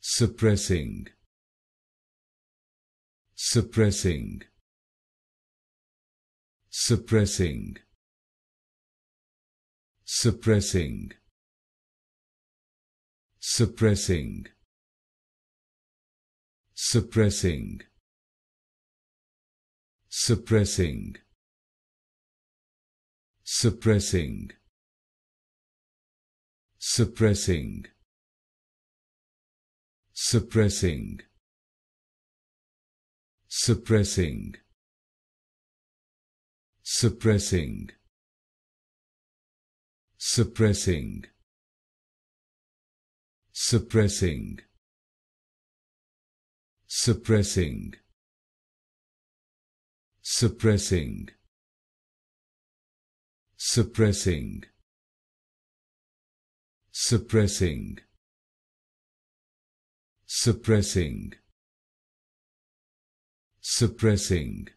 suppressing suppressing suppressing suppressing suppressing suppressing suppressing suppressing suppressing suppressing suppressing suppressing suppressing suppressing suppressing suppressing suppressing suppressing suppressing suppressing